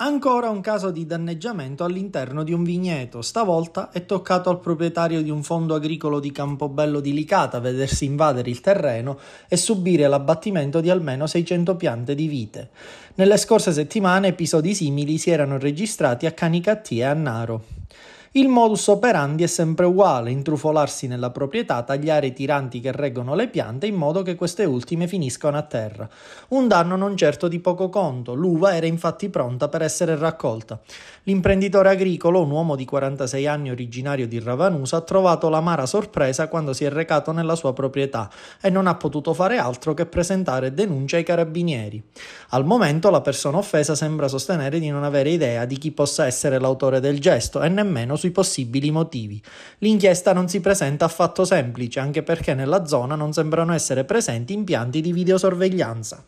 Ancora un caso di danneggiamento all'interno di un vigneto. Stavolta è toccato al proprietario di un fondo agricolo di Campobello di Licata vedersi invadere il terreno e subire l'abbattimento di almeno 600 piante di vite. Nelle scorse settimane episodi simili si erano registrati a Canicattì e a Naro. Il modus operandi è sempre uguale, intrufolarsi nella proprietà, tagliare i tiranti che reggono le piante in modo che queste ultime finiscano a terra. Un danno non certo di poco conto, l'uva era infatti pronta per essere raccolta. L'imprenditore agricolo, un uomo di 46 anni originario di Ravanusa, ha trovato l'amara sorpresa quando si è recato nella sua proprietà e non ha potuto fare altro che presentare denuncia ai carabinieri. Al momento la persona offesa sembra sostenere di non avere idea di chi possa essere l'autore del gesto e nemmeno sui sui possibili motivi. L'inchiesta non si presenta affatto semplice, anche perché nella zona non sembrano essere presenti impianti di videosorveglianza.